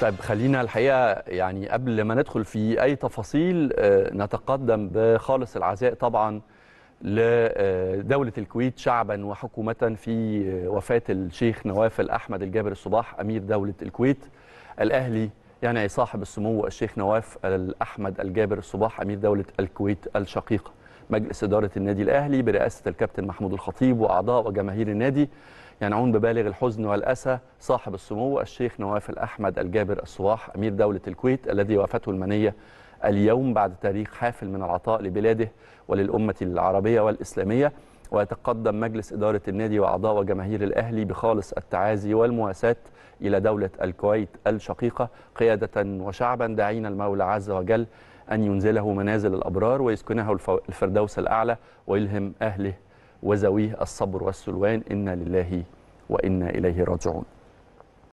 طيب خلينا الحقيقه يعني قبل ما ندخل في اي تفاصيل آه، نتقدم بخالص العزاء طبعا لدولة الكويت شعبا وحكومة في وفاة الشيخ نواف أحمد الجابر الصباح أمير دولة الكويت الأهلي يعني صاحب السمو الشيخ نواف الأحمد الجابر الصباح أمير دولة الكويت الشقيقة مجلس إدارة النادي الأهلي برئاسة الكابتن محمود الخطيب وأعضاء وجماهير النادي ينعون ببالغ الحزن والأسى صاحب السمو الشيخ نواف الأحمد الجابر الصواح أمير دولة الكويت الذي وافته المنية اليوم بعد تاريخ حافل من العطاء لبلاده وللأمة العربية والإسلامية ويتقدم مجلس إدارة النادي وأعضاء وجماهير الأهلي بخالص التعازي والمواساة إلى دولة الكويت الشقيقة قيادة وشعبا داعين المولى عز وجل أن ينزله منازل الأبرار ويسكنه الفردوس الأعلى ويلهم أهله وزويه الصبر والسلوان إنا لله وإنا إليه راجعون